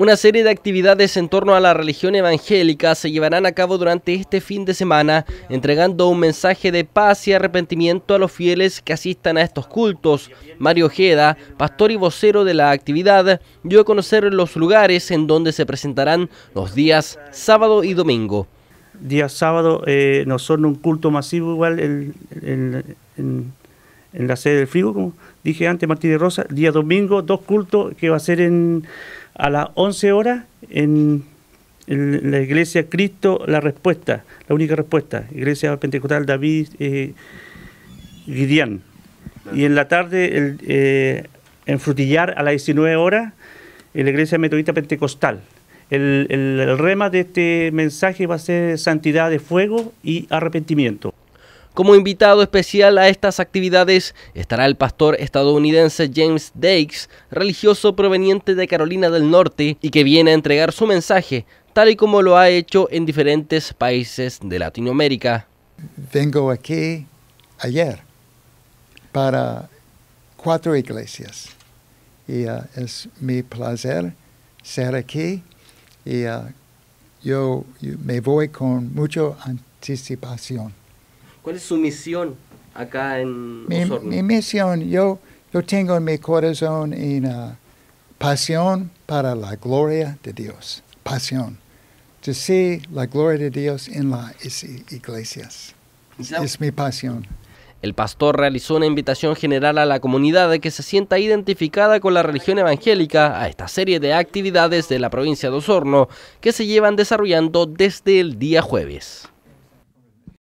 Una serie de actividades en torno a la religión evangélica se llevarán a cabo durante este fin de semana, entregando un mensaje de paz y arrepentimiento a los fieles que asistan a estos cultos. Mario Ojeda, pastor y vocero de la actividad, dio a conocer los lugares en donde se presentarán los días sábado y domingo. Día sábado eh, no son un culto masivo igual en, la sede del frigo, como dije antes, de Rosa. Día domingo, dos cultos que va a ser en a las 11 horas en la iglesia Cristo, la respuesta, la única respuesta, iglesia pentecostal David eh, Y en la tarde, eh, en Frutillar, a las 19 horas, en la iglesia metodista pentecostal. El, el rema de este mensaje va a ser santidad de fuego y arrepentimiento. Como invitado especial a estas actividades estará el pastor estadounidense James Dakes, religioso proveniente de Carolina del Norte y que viene a entregar su mensaje, tal y como lo ha hecho en diferentes países de Latinoamérica. Vengo aquí ayer para cuatro iglesias y uh, es mi placer ser aquí y uh, yo, yo me voy con mucha anticipación. ¿Cuál es su misión acá en mi, Osorno? Mi misión, yo, yo tengo en mi corazón una pasión para la gloria de Dios. Pasión. De la gloria de Dios en las iglesias. Es mi pasión. El pastor realizó una invitación general a la comunidad de que se sienta identificada con la religión evangélica a esta serie de actividades de la provincia de Osorno que se llevan desarrollando desde el día jueves.